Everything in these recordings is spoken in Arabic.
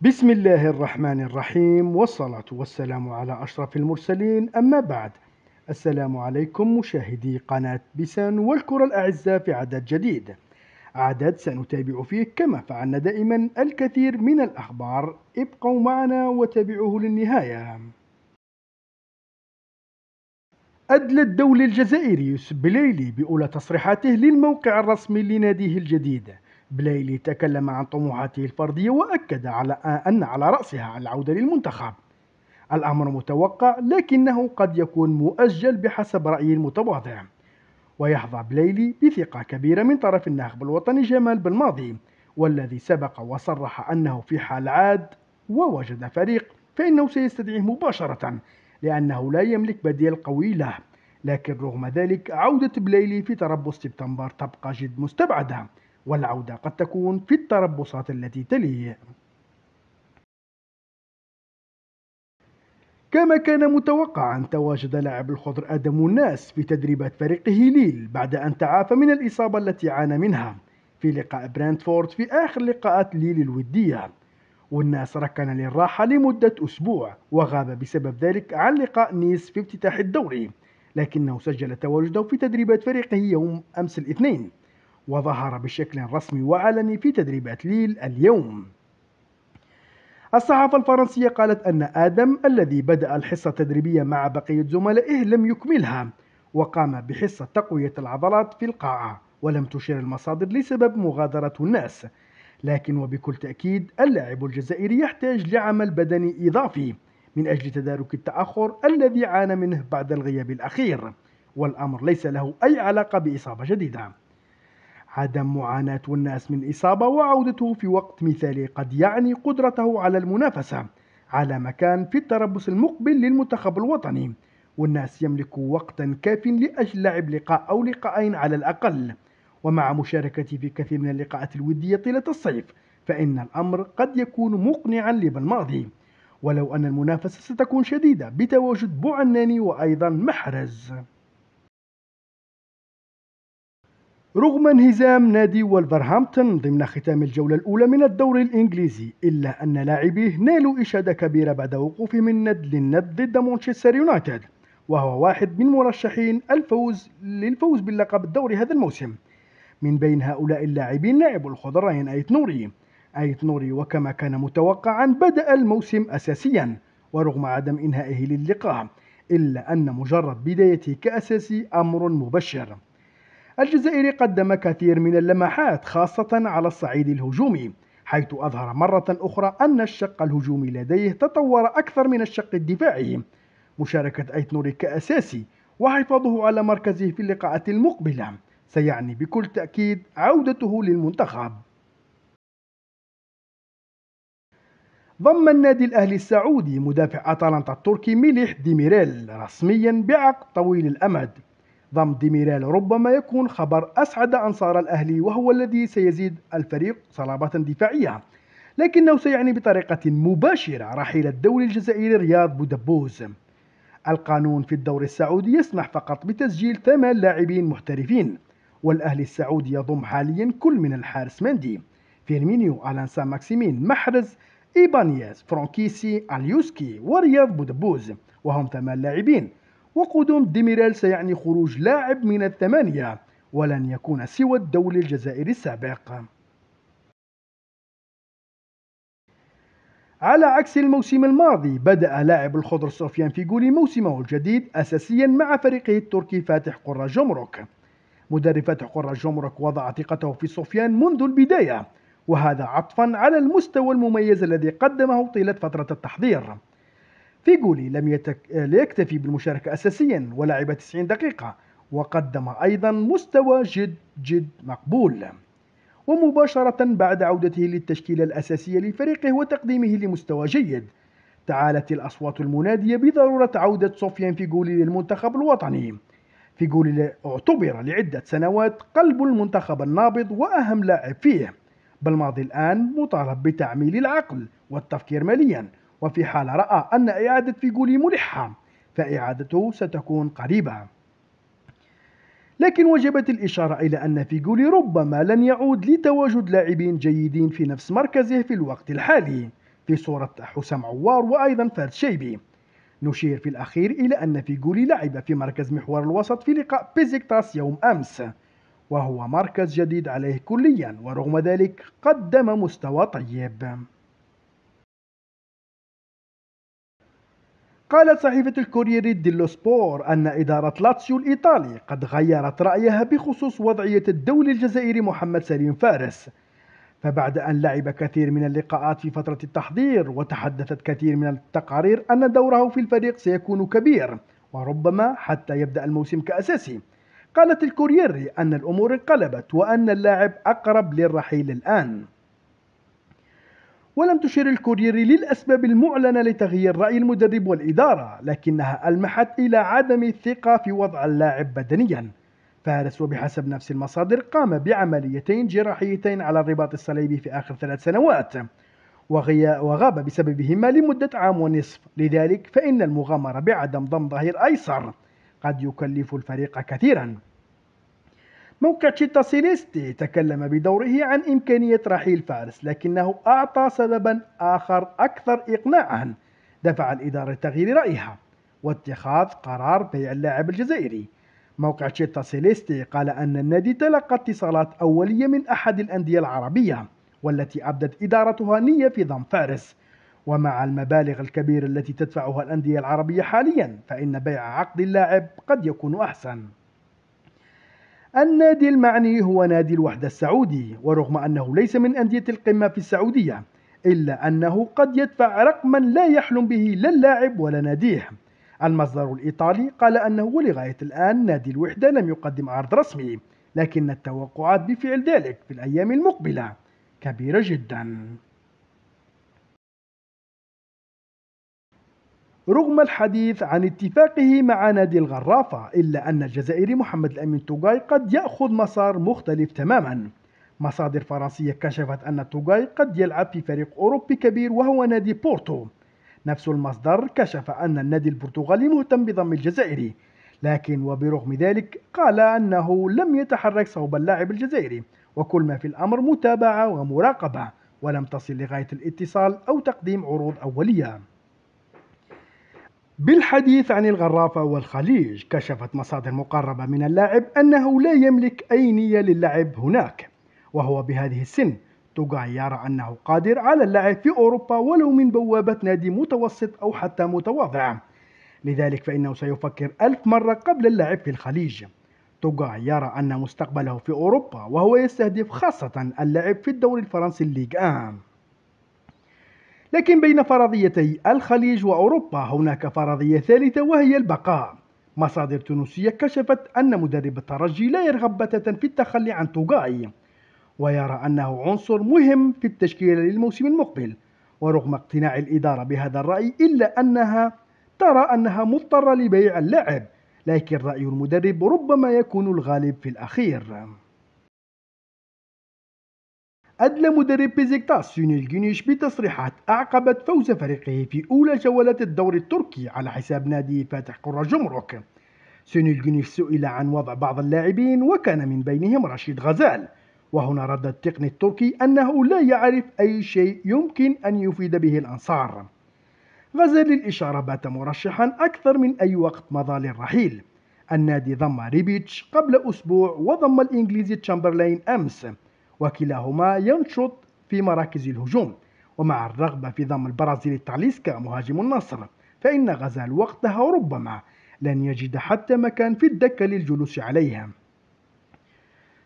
بسم الله الرحمن الرحيم والصلاة والسلام على أشرف المرسلين أما بعد السلام عليكم مشاهدي قناة بسان والكرة الأعزاء في عدد جديد عدد سنتابع فيه كما فعلنا دائما الكثير من الأخبار ابقوا معنا وتابعوه للنهاية أدلى الدولي الجزائري يوسف بليلي بأولى تصريحاته للموقع الرسمي لناديه الجديد بلايلي تكلم عن طموحاته الفردية وأكد على أن على رأسها العودة للمنتخب الأمر متوقع لكنه قد يكون مؤجل بحسب رأيي المتواضع ويحظى بليلي بثقة كبيرة من طرف الناخب الوطني جمال بالماضي والذي سبق وصرح أنه في حال عاد ووجد فريق فإنه سيستدعيه مباشرة لأنه لا يملك بديل قوي له لكن رغم ذلك عودة بليلي في تربص سبتمبر تبقى جد مستبعدة والعودة قد تكون في التربصات التي تليه كما كان متوقعا تواجد لاعب الخضر آدم الناس في تدريبات فريقه ليل بعد أن تعافى من الإصابة التي عانى منها في لقاء برانتفورد في آخر لقاءات ليل الودية والناس ركن للراحة لمدة أسبوع وغاب بسبب ذلك عن لقاء نيس في افتتاح الدوري لكنه سجل تواجده في تدريبات فريقه يوم أمس الاثنين وظهر بشكل رسمي وعلني في تدريبات ليل اليوم الصحافة الفرنسية قالت أن آدم الذي بدأ الحصة التدريبية مع بقية زملائه لم يكملها وقام بحصة تقوية العضلات في القاعة ولم تشير المصادر لسبب مغادرة الناس لكن وبكل تأكيد اللاعب الجزائري يحتاج لعمل بدني إضافي من أجل تدارك التأخر الذي عانى منه بعد الغياب الأخير والأمر ليس له أي علاقة بإصابة جديدة عدم معاناة الناس من إصابة وعودته في وقت مثالي قد يعني قدرته على المنافسة على مكان في التربص المقبل للمنتخب الوطني والناس يملك وقتا كاف لأجل لعب لقاء أو لقاءين على الأقل ومع مشاركتي في كثير من اللقاءات الودية طيلة الصيف فإن الأمر قد يكون مقنعا لبالماضي ولو أن المنافسة ستكون شديدة بتواجد بوعناني وأيضا محرز رغم انهزام نادي ولفرهامبتون ضمن ختام الجولة الأولى من الدوري الإنجليزي إلا أن لاعبيه نالوا إشادة كبيرة بعد وقوفهم الند للند ضد مانشستر يونايتد وهو واحد من مرشحين الفوز للفوز باللقب الدوري هذا الموسم من بين هؤلاء اللاعبين لاعب الخضرين أيت نوري أيت نوري وكما كان متوقعا بدأ الموسم أساسيا ورغم عدم إنهائه للقاء إلا أن مجرد بدايته كأساسي أمر مبشر الجزائري قدم كثير من اللمحات خاصة على الصعيد الهجومي حيث أظهر مرة أخرى أن الشق الهجومي لديه تطور أكثر من الشق الدفاعي مشاركة أيت نوري كأساسي وحفاظه على مركزه في اللقاءات المقبلة سيعني بكل تأكيد عودته للمنتخب ضم النادي الأهلي السعودي مدافع أتلانتا التركي ميليح ديميريل رسميا بعقد طويل الأمد ضم ديميرال ربما يكون خبر أسعد أنصار الأهلي وهو الذي سيزيد الفريق صلابة دفاعية لكنه سيعني بطريقة مباشرة رحيل الدوري الجزائري رياض بودبوز القانون في الدوري السعودي يسمح فقط بتسجيل ثمان لاعبين محترفين والأهلي السعودي يضم حاليا كل من الحارس مندي فيرمينيو ألان سان ماكسيمين محرز إيبانياز فرانكيسي اليوسكي ورياض بودبوز وهم ثمان لاعبين وقدوم ديميرال سيعني خروج لاعب من الثمانية ولن يكون سوى الدولي الجزائري السابق على عكس الموسم الماضي بدأ لاعب الخضر سفيان فيغولي موسمه الجديد أساسيا مع فريقه التركي فاتح قرة جمرك مدرب فاتح قرة جمرك وضع ثقته في سفيان منذ البداية وهذا عطفا على المستوى المميز الذي قدمه طيلة فترة التحضير فيجولي لم يتك... يكتفي بالمشاركة أساسيا ولعب 90 دقيقة وقدم أيضا مستوى جد جد مقبول ومباشرة بعد عودته للتشكيلة الأساسية لفريقه وتقديمه لمستوى جيد تعالت الأصوات المنادية بضرورة عودة صوفيان فيجولي للمنتخب الوطني فيجولي اعتبر لعدة سنوات قلب المنتخب النابض وأهم لاعب فيه بالماضي الآن مطالب بتعميل العقل والتفكير ماليا وفي حال رأى أن إعادة فيجولي ملحة فإعادته ستكون قريبة لكن وجبت الإشارة إلى أن فيجولي ربما لن يعود لتواجد لاعبين جيدين في نفس مركزه في الوقت الحالي في صورة حسام عوار وأيضا فارس شيبي نشير في الأخير إلى أن فيجولي لعب في مركز محور الوسط في لقاء بيزيكتاس يوم أمس وهو مركز جديد عليه كليا ورغم ذلك قدم مستوى طيب قالت صحيفة الكورييري ديلو سبور أن إدارة لاتسيو الإيطالي قد غيرت رأيها بخصوص وضعية الدولي الجزائري محمد سليم فارس فبعد أن لعب كثير من اللقاءات في فترة التحضير وتحدثت كثير من التقارير أن دوره في الفريق سيكون كبير وربما حتى يبدأ الموسم كأساسي قالت الكورييري أن الأمور انقلبت وأن اللاعب أقرب للرحيل الآن ولم تشير الكوريري للأسباب المعلنة لتغيير رأي المدرب والإدارة لكنها ألمحت إلى عدم الثقة في وضع اللاعب بدنيا فارس وبحسب نفس المصادر قام بعمليتين جراحيتين على الرباط الصليبي في آخر ثلاث سنوات وغاب بسببهما لمدة عام ونصف لذلك فإن المغامرة بعدم ضم ظهير أيسر قد يكلف الفريق كثيراً موقع تشيتا سينيستي تكلم بدوره عن إمكانية رحيل فارس لكنه أعطى سببا آخر أكثر إقناعا دفع الإدارة لتغيير رأيها واتخاذ قرار بيع اللاعب الجزائري موقع تشيتا سيليستي قال أن النادي تلقى اتصالات أولية من أحد الأندية العربية والتي أبدت إدارتها نية في ضم فارس ومع المبالغ الكبيرة التي تدفعها الأندية العربية حاليا فإن بيع عقد اللاعب قد يكون أحسن النادي المعني هو نادي الوحدة السعودي ورغم أنه ليس من أندية القمة في السعودية إلا أنه قد يدفع رقما لا يحلم به لا اللاعب ولا ناديه المصدر الإيطالي قال أنه لغاية الآن نادي الوحدة لم يقدم عرض رسمي لكن التوقعات بفعل ذلك في الأيام المقبلة كبيرة جداً رغم الحديث عن اتفاقه مع نادي الغرافة إلا أن الجزائري محمد الأمين توغاي قد يأخذ مسار مختلف تماما مصادر فرنسية كشفت أن توغاي قد يلعب في فريق أوروبي كبير وهو نادي بورتو نفس المصدر كشف أن النادي البرتغالي مهتم بضم الجزائري لكن وبرغم ذلك قال أنه لم يتحرك صوب اللاعب الجزائري وكل ما في الأمر متابعة ومراقبة ولم تصل لغاية الاتصال أو تقديم عروض أولية بالحديث عن الغرافة والخليج كشفت مصادر مقربة من اللاعب أنه لا يملك أي نية للعب هناك وهو بهذه السن توغاي يرى أنه قادر على اللعب في أوروبا ولو من بوابة نادي متوسط أو حتى متواضع لذلك فإنه سيفكر ألف مرة قبل اللعب في الخليج توغاي يرى أن مستقبله في أوروبا وهو يستهدف خاصة اللعب في الدوري الفرنسي الليغ آم لكن بين فرضيتي الخليج وأوروبا هناك فرضية ثالثة وهي البقاء مصادر تونسية كشفت أن مدرب الترجي لا يرغب بتاتا في التخلي عن توغاي ويرى أنه عنصر مهم في التشكيل للموسم المقبل ورغم اقتناع الإدارة بهذا الرأي إلا أنها ترى أنها مضطرة لبيع اللاعب لكن رأي المدرب ربما يكون الغالب في الأخير أدلى مدرب بيزيكتاس يونيلجينيش بتصريحات أعقبت فوز فريقه في أولى جولات الدوري التركي على حساب نادي فاتح قرى جمرك الجنيش سئل عن وضع بعض اللاعبين وكان من بينهم رشيد غزال وهنا رد التقني التركي أنه لا يعرف أي شيء يمكن أن يفيد به الأنصار غزال للإشارة بات مرشحا أكثر من أي وقت مضى للرحيل النادي ضم ريبيتش قبل أسبوع وضم الإنجليزي تشامبرلين أمس وكلاهما ينشط في مراكز الهجوم ومع الرغبة في ضم البرازيلي تاليس كمهاجم النصر فإن غزال وقتها ربما لن يجد حتى مكان في الدكة للجلوس عليها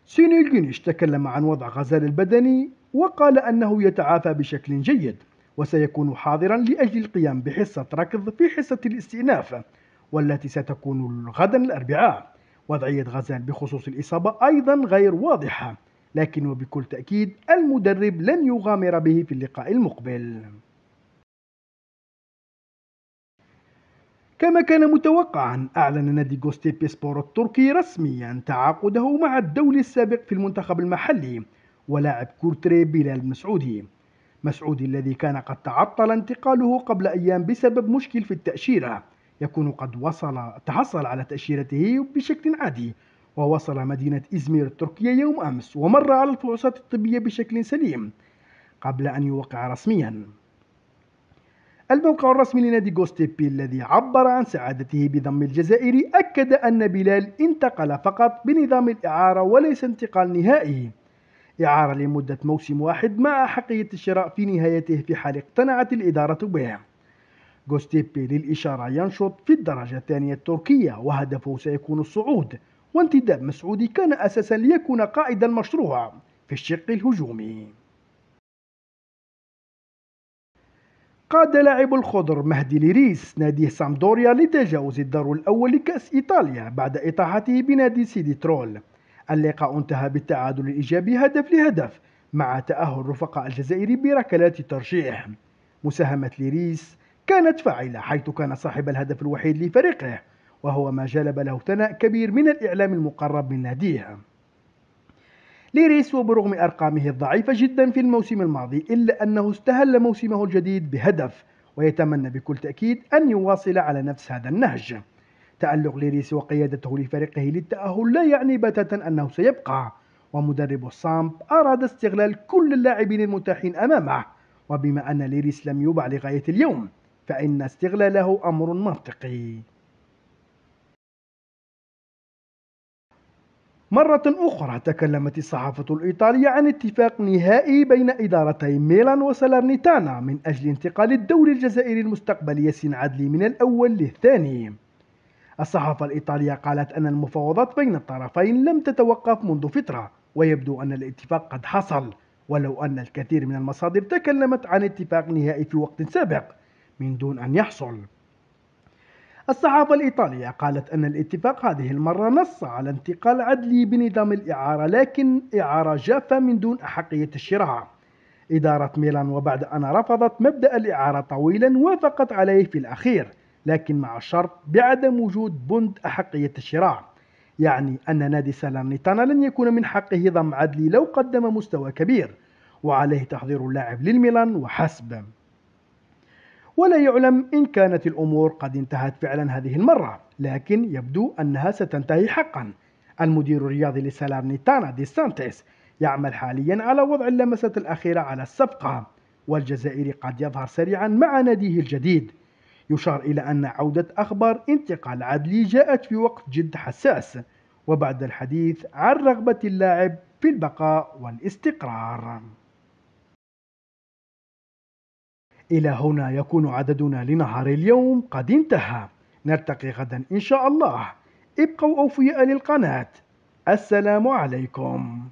سيني جينيش تكلم عن وضع غزال البدني وقال أنه يتعافى بشكل جيد وسيكون حاضرا لأجل القيام بحصة ركض في حصة الاستئناف والتي ستكون غدا الأربعاء وضعية غزال بخصوص الإصابة أيضا غير واضحة لكن وبكل تأكيد المدرب لن يغامر به في اللقاء المقبل كما كان متوقعا أعلن نادي جوستيبي بيسبور التركي رسميا تعاقده مع الدولي السابق في المنتخب المحلي ولاعب كورتري بلال مسعودي مسعودي الذي كان قد تعطل انتقاله قبل أيام بسبب مشكل في التأشيرة يكون قد وصل تحصل على تأشيرته بشكل عادي ووصل مدينة إزمير التركية يوم أمس ومر على الفحوصات الطبية بشكل سليم قبل أن يوقع رسميا الموقع الرسمي لنادي جوستيبي الذي عبر عن سعادته بضم الجزائري أكد أن بلال انتقل فقط بنظام الإعارة وليس انتقال نهائي إعارة لمدة موسم واحد مع حقية الشراء في نهايته في حال اقتنعت الإدارة به جوستيبي للإشارة ينشط في الدرجة الثانية التركية وهدفه سيكون الصعود وانتداب مسعودي كان أساسا ليكون قائد المشروع في الشق الهجومي قاد لاعب الخضر مهدي ليريس نادي سامدوريا لتجاوز الدور الأول لكأس إيطاليا بعد إطاحته بنادي سيدي ترول اللقاء انتهى بالتعادل الإيجابي هدف لهدف مع تأهل رفقاء الجزائر بركلات الترشيح مساهمة ليريس كانت فاعلة حيث كان صاحب الهدف الوحيد لفريقه وهو ما جلب له ثناء كبير من الإعلام المقرب من ناديها ليريس وبرغم أرقامه الضعيفة جدا في الموسم الماضي إلا أنه استهل موسمه الجديد بهدف ويتمنى بكل تأكيد أن يواصل على نفس هذا النهج تألق ليريس وقيادته لفريقه للتأهل لا يعني بتاتا أنه سيبقى ومدرب الصامب أراد استغلال كل اللاعبين المتاحين أمامه وبما أن ليريس لم يبع لغاية اليوم فإن استغلاله أمر منطقي مرة أخرى تكلمت الصحافة الإيطالية عن اتفاق نهائي بين إدارتي ميلان وسالرنيتانا من أجل انتقال الدوري الجزائري المستقبل ياسين عدلي من الأول للثاني الصحافة الإيطالية قالت أن المفاوضات بين الطرفين لم تتوقف منذ فترة ويبدو أن الاتفاق قد حصل ولو أن الكثير من المصادر تكلمت عن اتفاق نهائي في وقت سابق من دون أن يحصل الصحافة الإيطالية قالت أن الاتفاق هذه المرة نص على انتقال عدلي بنظام الإعارة لكن إعارة جافة من دون أحقية الشراء إدارة ميلان وبعد أن رفضت مبدأ الإعارة طويلا وافقت عليه في الأخير لكن مع شرط بعدم وجود بند أحقية الشراء يعني أن نادي سالرنيتانا لن يكون من حقه ضم عدلي لو قدم مستوى كبير وعليه تحضير اللاعب للميلان وحسب ولا يعلم إن كانت الأمور قد انتهت فعلا هذه المرة لكن يبدو أنها ستنتهي حقا المدير الرياضي لسالارنيتانا دي سانتيس يعمل حاليا على وضع اللمسة الأخيرة على الصفقة والجزائري قد يظهر سريعا مع ناديه الجديد يشار إلى أن عودة أخبار انتقال عدلي جاءت في وقت جد حساس وبعد الحديث عن رغبة اللاعب في البقاء والاستقرار إلى هنا يكون عددنا لنهار اليوم قد انتهى نلتقي غدا إن شاء الله ابقوا أوفياء للقناة السلام عليكم